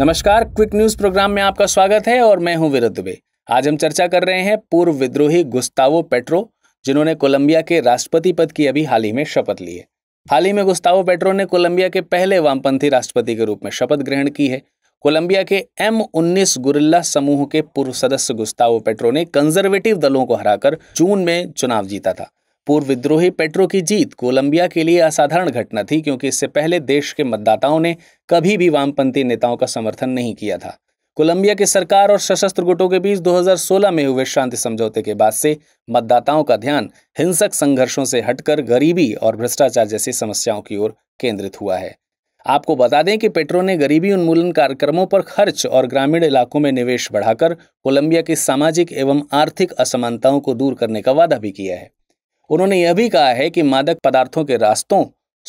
नमस्कार quick news programme में आपका स्वागत है और मैं हूं विरत दुबे आज हम चर्चा कर रहे हैं पूर्व विद्रोही गुस्तावो पेट्रो जिन्होंने कोलंबिया के राष्ट्रपति पद की अभी हाल ही में शपथ ली है हाल ही में गुस्तावो पेट्रो ने कोलंबिया के पहले वामपंथी राष्ट्रपति के रूप में शपथ ग्रहण की है कोलंबिया के एम उन्नीस गुरिल्ला समूह के पूर्व सदस्य गुस्तावो पेट्रो ने कंजर्वेटिव दलों को हराकर जून में चुनाव जीता था पूर्व विद्रोही पेट्रो की जीत कोलंबिया के लिए असाधारण घटना थी क्योंकि इससे पहले देश के मतदाताओं ने कभी भी वामपंथी नेताओं का समर्थन नहीं किया था कोलंबिया की सरकार और सशस्त्र गुटों के बीच 2016 में हुए शांति समझौते के बाद से मतदाताओं का ध्यान हिंसक संघर्षों से हटकर गरीबी और भ्रष्टाचार जैसी समस्याओं की ओर केंद्रित हुआ है आपको बता दें कि पेट्रो ने गरीबी उन्मूलन कार्यक्रमों पर खर्च और ग्रामीण इलाकों में निवेश बढ़ाकर कोलंबिया की सामाजिक एवं आर्थिक असमानताओं को दूर करने का वादा भी किया है उन्होंने यह भी कहा है कि मादक पदार्थों के रास्तों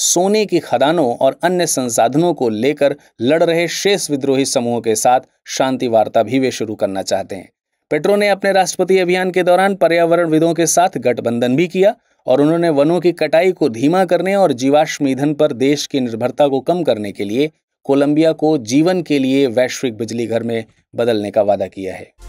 सोने की खदानों और अन्य संसाधनों को लेकर लड़ रहे शेष विद्रोही समूहों के साथ शांति वार्ता भी वे शुरू करना चाहते हैं पेट्रो ने अपने राष्ट्रपति अभियान के दौरान पर्यावरणविदों के साथ गठबंधन भी किया और उन्होंने वनों की कटाई को धीमा करने और जीवाश्म ईंधन पर देश की निर्भरता को कम करने के लिए कोलंबिया को जीवन के लिए वैश्विक बिजली घर में बदलने का वादा किया है